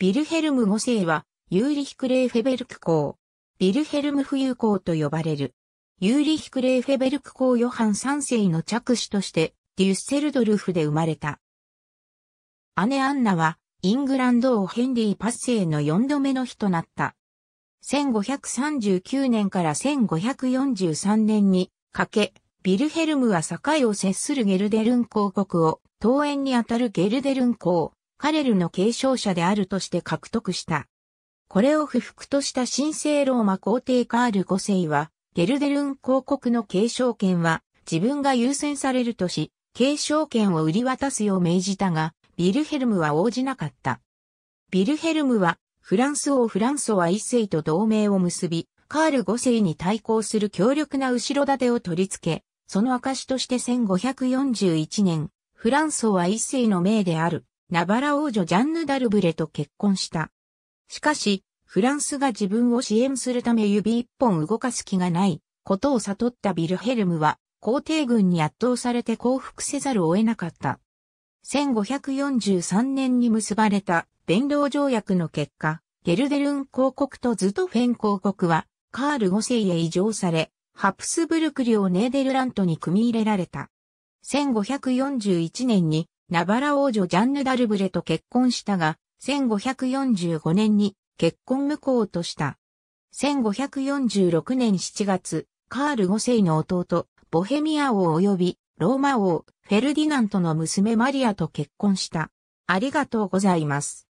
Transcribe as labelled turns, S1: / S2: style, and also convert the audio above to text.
S1: ビルヘルム5世は、ユーリヒクレーフェベルク公。ビルヘルム富裕公と
S2: 呼ばれる。ユーリヒクレーフェベルク公ヨハン3世の着手として、デュッセルドルフで生まれた。姉アンナは、イングランド王ヘンリーパッセイの4度目の日となった。1539年から1543年にかけ、ビルヘルムは境を接するゲルデルン公国を、東園にあたるゲルデルン公、カレルの継承者であるとして獲得した。これを不服とした神聖ローマ皇帝カール5世は、ゲルデルン公国の継承権は自分が優先されるとし、継承権を売り渡すよう命じたが、ビルヘルムは応じなかった。ビルヘルムは、フランス王フランソワ一世と同盟を結び、カール5世に対抗する強力な後ろ盾を取り付け、その証として1541年、フランソワ一世の命であるナバラ王女ジャンヌ・ダルブレと結婚した。しかし、フランスが自分を支援するため指一本動かす気がないことを悟ったビルヘルムは、皇帝軍に圧倒されて降伏せざるを得なかった。1543年に結ばれた弁道条約の結果、ゲルデルン公国とズトフェン公国はカール5世へ移譲され、ハプスブルク領ネーデルラントに組み入れられた。1541年にナバラ王女ジャンヌ・ダルブレと結婚したが、1545年に結婚無効とした。1546年7月、カール5世の弟、ボヘミア王及びローマ王、フェルデ
S1: ィナントの娘マリアと結婚した。ありがとうございます。